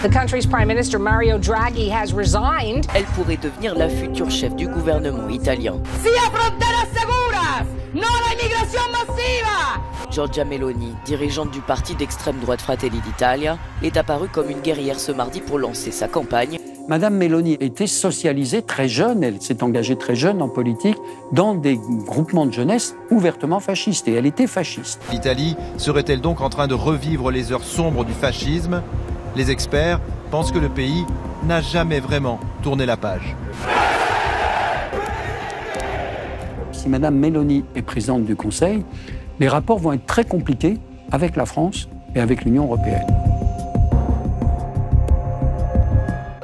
The country's prime minister Mario Draghi has resigned. Elle pourrait devenir la future chef du gouvernement italien. Si a fronteras seguras, non la immigration Giorgia Meloni, dirigeante du parti d'extrême droite Fratelli d'Italia, est apparue comme une guerrière ce mardi pour lancer sa campagne. Madame Meloni était socialisée très jeune, elle s'est engagée très jeune en politique dans des groupements de jeunesse ouvertement fascistes et elle était fasciste. L'Italie serait-elle donc en train de revivre les heures sombres du fascisme les experts pensent que le pays n'a jamais vraiment tourné la page. Si Madame Meloni est présidente du Conseil, les rapports vont être très compliqués avec la France et avec l'Union européenne.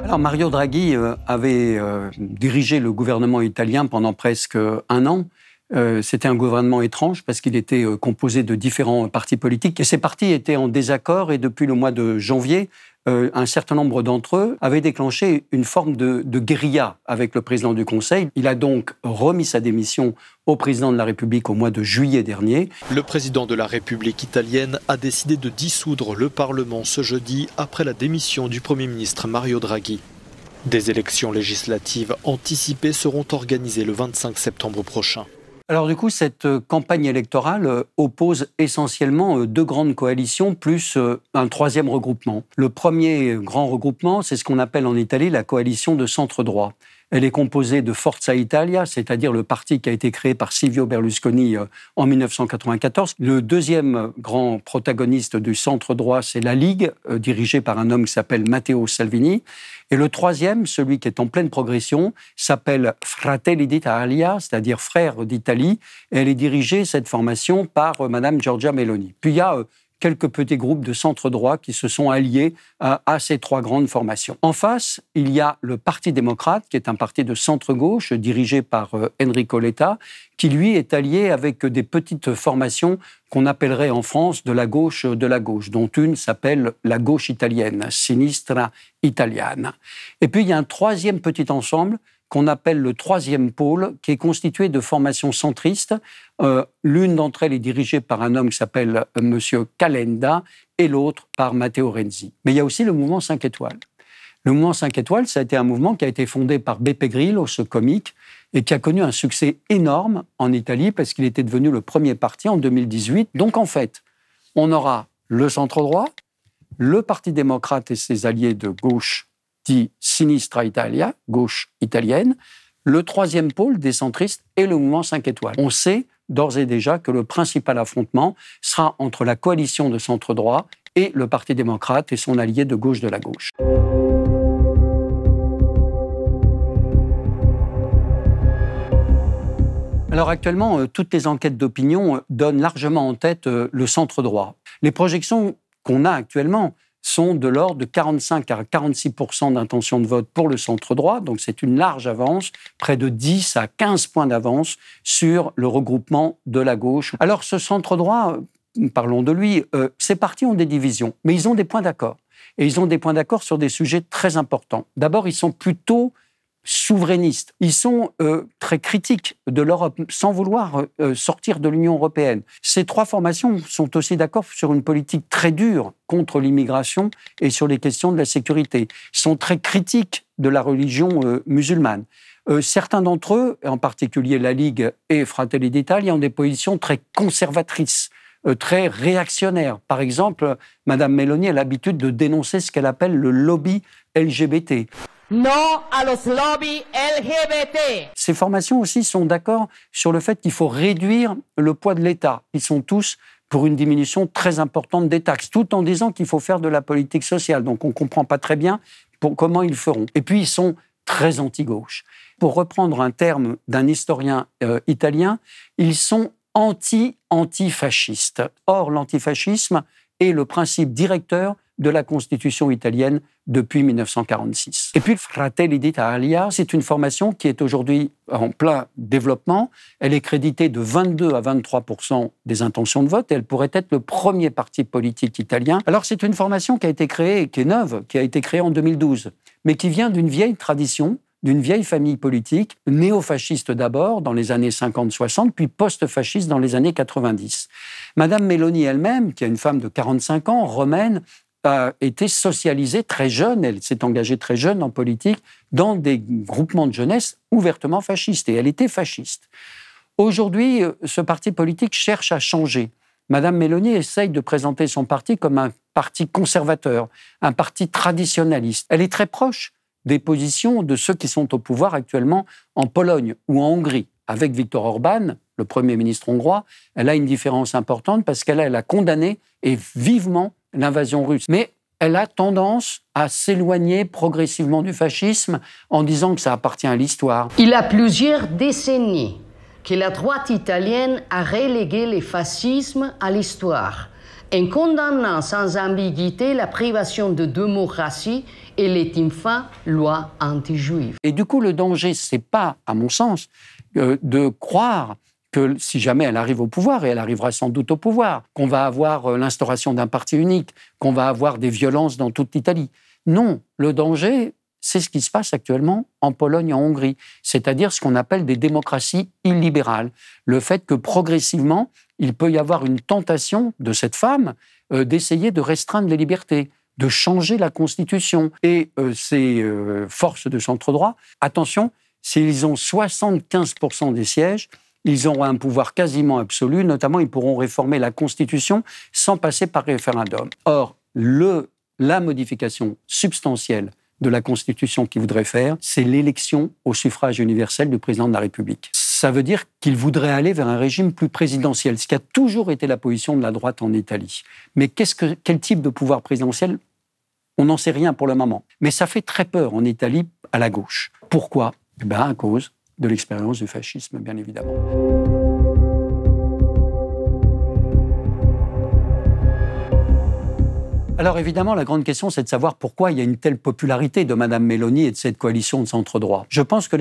Alors Mario Draghi euh, avait euh, dirigé le gouvernement italien pendant presque un an. Euh, c'était un gouvernement étrange parce qu'il était euh, composé de différents partis politiques et ces partis étaient en désaccord et depuis le mois de janvier, euh, un certain nombre d'entre eux avaient déclenché une forme de, de, guérilla avec le président du Conseil. Il a donc remis sa démission au président de la République au mois de juillet dernier. Le président de la République italienne a décidé de dissoudre le Parlement ce jeudi après la démission du Premier ministre Mario Draghi. Des élections législatives anticipées seront organisées le 25 septembre prochain. Alors du coup, cette euh, campagne électorale euh, oppose essentiellement euh, deux grandes coalitions plus un troisième regroupement. Le premier grand regroupement, c'est ce qu'on appelle en Italie la coalition de centre droit. Elle est composée de Forza Italia, c'est-à-dire le parti qui a été créé par Silvio Berlusconi euh, en 1994. Le deuxième grand protagoniste du centre droit, c'est la Ligue, euh, dirigée par un homme qui s'appelle Matteo Salvini. Et le troisième, celui qui est en pleine progression, s'appelle Fratelli d'Italia, c'est-à-dire Frères d'Italie. elle est dirigée, cette formation, par euh, Madame Giorgia Meloni. Puis il y a quelques petits groupes de centre-droit qui se sont alliés euh, à ces trois grandes formations. En face, il y a le Parti démocrate, qui est un parti de centre-gauche dirigé par euh, Enrico Letta, qui lui est allié avec des petites formations qu'on appellerait en France de la gauche de la gauche, dont une s'appelle la gauche italienne, Sinistra Italiana. Et puis il y a un troisième petit ensemble qu'on appelle le troisième pôle, qui est constitué de formations centristes. Euh, l'une d'entre elles est dirigée par un homme qui s'appelle euh, M. Calenda et l'autre par Matteo Renzi. Mais il y a aussi le mouvement 5 étoiles. Le mouvement 5 étoiles, ça a été un mouvement qui a été fondé par Beppe Grillo, ce comique, et qui a connu un succès énorme en Italie parce qu'il était devenu le premier parti en 2018. Donc en fait, on aura le centre droit, le Parti démocrate et ses alliés de gauche dit Sinistra Italia, gauche italienne, le troisième pôle des centristes et le mouvement 5 étoiles. On sait d'ores et déjà que le principal affrontement sera entre la coalition de centre-droit et le Parti démocrate et son allié de gauche de la gauche. Alors actuellement, euh, toutes les enquêtes d'opinion euh, donnent largement en tête euh, le centre droit. Les projections qu'on a actuellement sont de l'ordre de 45 à 46 d'intention de vote pour le centre droit, donc c'est une large avance, près de 10 à 15 points d'avance sur le regroupement de la gauche. Alors ce centre droit, parlons de lui, ses euh, ces partis ont des divisions, mais ils ont des points d'accord. Et ils ont des points d'accord sur des sujets très importants. D'abord, ils sont plutôt souverainistes. Ils sont euh, très critiques de l'Europe, sans vouloir euh, euh, sortir de l'Union européenne. Ces trois formations sont aussi d'accord sur une politique très dure contre l'immigration et sur les questions de la sécurité. Ils sont très critiques de la religion musulmane. certains d'entre eux, en particulier la Ligue et Fratelli d'Italie, ont des positions très conservatrices très réactionnaires. Par exemple, Mme Meloni a l'habitude de dénoncer ce qu'elle appelle le lobby LGBT. Non à los lobbies LGBT. Ces formations aussi sont d'accord sur le fait qu'il faut réduire le poids de l'État. Ils sont tous pour une diminution très importante des taxes, tout en disant qu'il faut faire de la politique sociale. Donc on ne comprend pas très bien pour comment ils feront. Et puis ils sont très anti-gauche. Pour reprendre un terme d'un historien euh, italien, ils sont anti-antifascistes. Or, l'antifascisme est le principe directeur de la Constitution italienne depuis 1946. Et puis, Fratelli d'Italia, c'est une formation qui est aujourd'hui en plein développement. Elle est créditée de 22 à 23 des intentions de vote. elle pourrait être le premier parti politique italien. Alors, c'est une formation qui a été créée, qui est neuve, qui a été créée en 2012, mais qui vient d'une vieille tradition d'une vieille famille politique, néofasciste d'abord dans les années 50-60, puis post-fasciste dans les années 90. Madame Meloni elle-même, qui est une femme de 45 ans, romaine, a été socialisée très jeune, elle s'est engagée très jeune en politique dans des groupements de jeunesse ouvertement fascistes, et elle était fasciste. Aujourd'hui, euh, ce parti politique cherche à changer. Madame Mélanie essaye de présenter son parti comme un parti conservateur, un parti traditionnaliste. Elle est très proche des positions de ceux qui sont au pouvoir actuellement en Pologne ou en Hongrie. Avec Viktor Orban, le Premier ministre hongrois, elle a une différence importante parce qu'elle a condamné et vivement l'invasion russe. Mais elle a tendance à s'éloigner progressivement du fascisme en disant que ça appartient à l'histoire. Il a plusieurs décennies que la droite italienne a relégué le fascisme à l'histoire, en condamnant sans ambiguïté la privation de démocratie et les infâmes lois anti-juives. Et du coup, le danger, c'est pas, à mon sens, euh, de croire que si jamais elle arrive au pouvoir, et elle arrivera sans doute au pouvoir, qu'on va avoir euh, l'instauration d'un parti unique, qu'on va avoir des violences dans toute l'Italie. Non, le danger, c'est ce qui se passe actuellement en Pologne et en Hongrie, c'est-à-dire ce qu'on appelle des démocraties illibérales. Le fait que progressivement, il peut y avoir une tentation de cette femme euh, d'essayer de restreindre les libertés de changer la Constitution. Et euh, ces forces de centre-droit, attention, s'ils ont 75% des sièges, ils auront un pouvoir quasiment absolu, notamment ils pourront réformer la Constitution sans passer par référendum. Or, le, la modification substantielle de la Constitution qu'ils voudraient faire, c'est l'élection au suffrage universel du président de la République. Ça veut dire qu'ils voudraient aller vers un régime plus présidentiel, ce qui a toujours été la position de la droite en Italie. Mais qu'est-ce que, quel type de pouvoir présidentiel On n'en sait rien pour le moment. Mais ça fait très peur en Italie à la gauche. Pourquoi eh bien, à cause de l'expérience du fascisme, bien évidemment. Alors évidemment, la grande question, c'est de savoir pourquoi il y a une telle popularité de Madame Mélanie et de cette coalition de centre-droit. Je pense que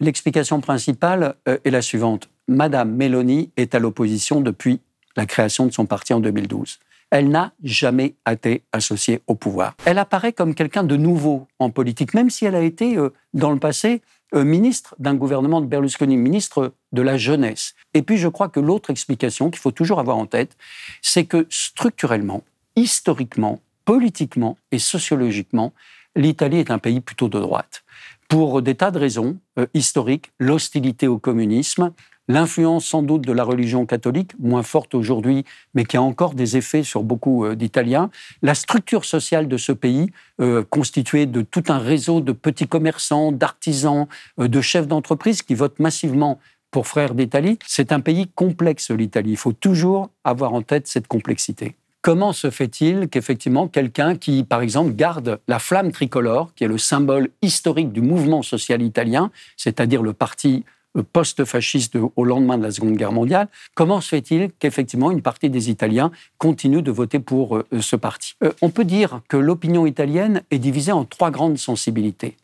l'explication principale euh, est la suivante. Madame Mélanie est à l'opposition depuis la création de son parti en 2012. Elle n'a jamais été associée au pouvoir. Elle apparaît comme quelqu'un de nouveau en politique, même si elle a été, euh, dans le passé, euh, ministre d'un gouvernement de Berlusconi, ministre de la jeunesse. Et puis je crois que l'autre explication qu'il faut toujours avoir en tête, c'est que structurellement, historiquement, politiquement et sociologiquement, l'Italie est un pays plutôt de droite. Pour des tas de raisons euh, historiques, l'hostilité au communisme, L'influence sans doute de la religion catholique, moins forte aujourd'hui, mais qui a encore des effets sur beaucoup euh, d'Italiens. La structure sociale de ce pays, euh, constituée de tout un réseau de petits commerçants, d'artisans, euh, de chefs d'entreprise qui votent massivement pour Frères d'Italie. C'est un pays complexe, l'Italie. Il faut toujours avoir en tête cette complexité comment se fait-il qu'effectivement quelqu'un qui, par exemple, garde la flamme tricolore, qui est le symbole historique du mouvement social italien, c'est-à-dire le parti post-fasciste au lendemain de la Seconde Guerre mondiale, comment se fait-il qu'effectivement une partie des Italiens continue de voter pour euh, ce parti euh, On peut dire que l'opinion italienne est divisée en trois grandes sensibilités.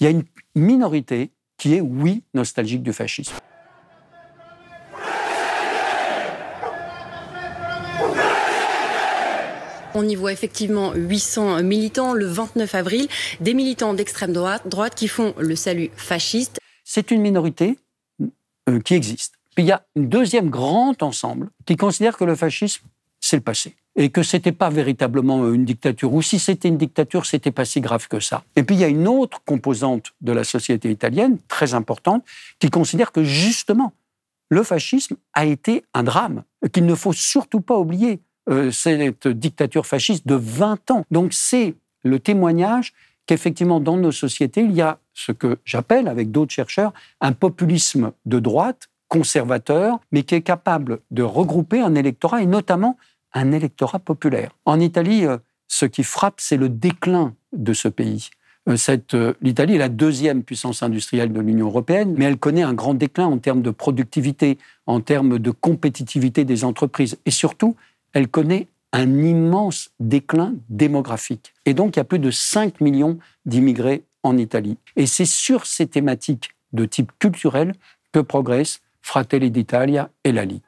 Il y a une minorité qui est, oui, nostalgique du fascisme. On y voit effectivement 800 militants le 29 avril, des militants d'extrême droite, droite qui font le salut fasciste. C'est une minorité euh, qui existe. Puis il y a un deuxième grand ensemble qui considère que le fascisme, c'est le passé. Et que c'était pas véritablement euh, une dictature. Ou si c'était une dictature, c'était pas si grave que ça. Et puis il y a une autre composante de la société italienne, très importante, qui considère que justement, le fascisme a été un drame, qu'il ne faut surtout pas oublier euh, cette dictature fasciste de 20 ans. Donc c'est le témoignage qu'effectivement, dans nos sociétés, il y a ce que j'appelle, avec d'autres chercheurs, un populisme de droite, conservateur, mais qui est capable de regrouper un électorat, et notamment un électorat populaire. En Italie, euh, ce qui frappe, c'est le déclin de ce pays. Euh, euh, L'Italie est la deuxième puissance industrielle de l'Union européenne, mais elle connaît un grand déclin en termes de productivité, en termes de compétitivité des entreprises, et surtout, elle connaît un immense déclin démographique. Et donc, il y a plus de 5 millions d'immigrés en Italie. Et c'est sur ces thématiques de type culturel que progressent Fratelli d'Italia et la Ligue.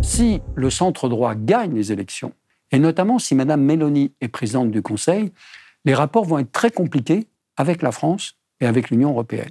Si le centre droit gagne les élections, et notamment si Mme Meloni est présidente du Conseil, les rapports vont être très compliqués avec la France et avec l'Union européenne.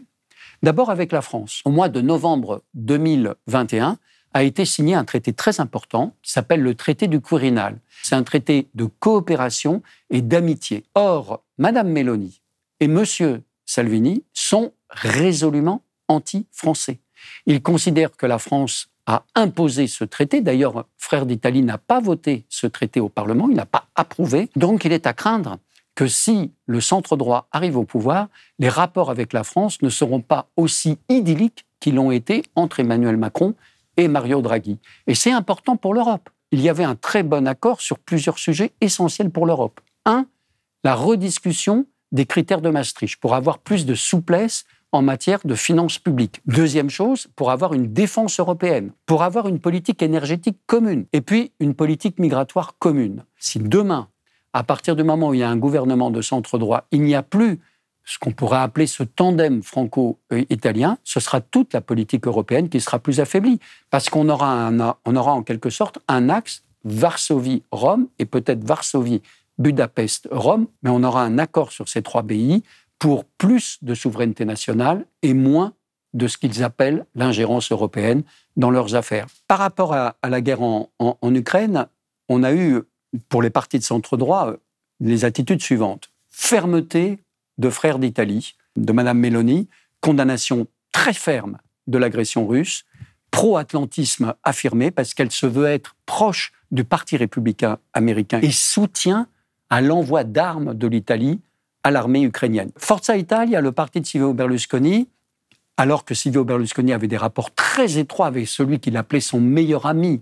D'abord avec la France. Au mois de novembre 2021, a été signé un traité très important qui s'appelle le traité du Quirinal. C'est un traité de coopération et d'amitié. Or, Madame Meloni et Monsieur Salvini sont résolument anti-français. Ils considèrent que la France a imposé ce traité. D'ailleurs, Frère d'Italie n'a pas voté ce traité au Parlement, il n'a pas approuvé. Donc, il est à craindre que si le centre droit arrive au pouvoir, les rapports avec la France ne seront pas aussi idylliques qu'ils l'ont été entre Emmanuel Macron et Mario Draghi. Et c'est important pour l'Europe. Il y avait un très bon accord sur plusieurs sujets essentiels pour l'Europe. Un, la rediscussion des critères de Maastricht pour avoir plus de souplesse en matière de finances publiques. Deuxième chose, pour avoir une défense européenne, pour avoir une politique énergétique commune et puis une politique migratoire commune. Si demain à partir du moment où il y a un gouvernement de centre-droit, il n'y a plus ce qu'on pourrait appeler ce tandem franco-italien, ce sera toute la politique européenne qui sera plus affaiblie, parce qu'on aura, en quelque sorte un axe Varsovie-Rome et peut-être Varsovie-Budapest-Rome, mais on aura un accord sur ces trois pays pour plus de souveraineté nationale et moins de ce qu'ils appellent l'ingérence européenne dans leurs affaires. Par rapport à, la guerre en Ukraine, on a eu pour les partis de centre droit les attitudes suivantes. Fermeté de Frères d'Italie, de Madame Meloni, condamnation très ferme de l'agression russe, pro-atlantisme affirmé parce qu'elle se veut être proche du Parti républicain américain et soutien à l'envoi d'armes de l'Italie à l'armée ukrainienne. Forza Italia, le parti de Silvio Berlusconi, alors que Silvio Berlusconi avait des rapports très étroits avec celui qu'il appelait son meilleur ami,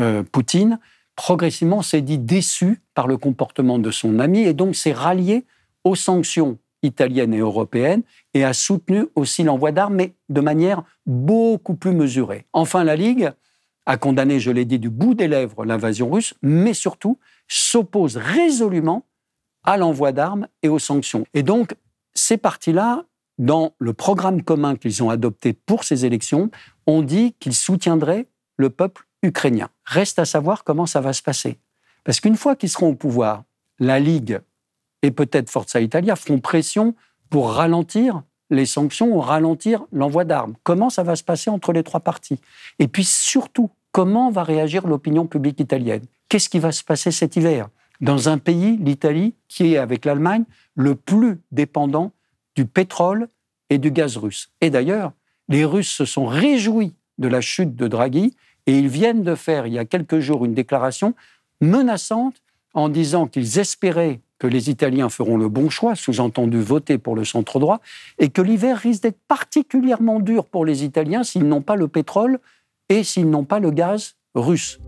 euh, Poutine, progressivement s'est dit déçu par le comportement de son ami et donc s'est rallié aux sanctions italiennes et européennes et a soutenu aussi l'envoi d'armes, mais de manière beaucoup plus mesurée. Enfin, la Ligue a condamné, je l'ai dit, du bout des lèvres l'invasion russe, mais surtout s'oppose résolument à l'envoi d'armes et aux sanctions. Et donc, ces partis-là, dans le programme commun qu'ils ont adopté pour ces élections, ont dit qu'ils soutiendraient le peuple ukrainien. Reste à savoir comment ça va se passer. Parce qu'une fois qu'ils seront au pouvoir, la Ligue et peut-être Forza Italia feront pression pour ralentir les sanctions ou ralentir l'envoi d'armes. Comment ça va se passer entre les trois parties Et puis surtout, comment va réagir l'opinion publique italienne Qu'est-ce qui va se passer cet hiver dans un pays, l'Italie, qui est avec l'Allemagne le plus dépendant du pétrole et du gaz russe Et d'ailleurs, les Russes se sont réjouis de la chute de Draghi et ils viennent de faire, il y a quelques jours, une déclaration menaçante en disant qu'ils espéraient que les Italiens feront le bon choix, sous-entendu voter pour le centre droit, et que l'hiver risque d'être particulièrement dur pour les Italiens s'ils n'ont pas le pétrole et s'ils n'ont pas le gaz russe.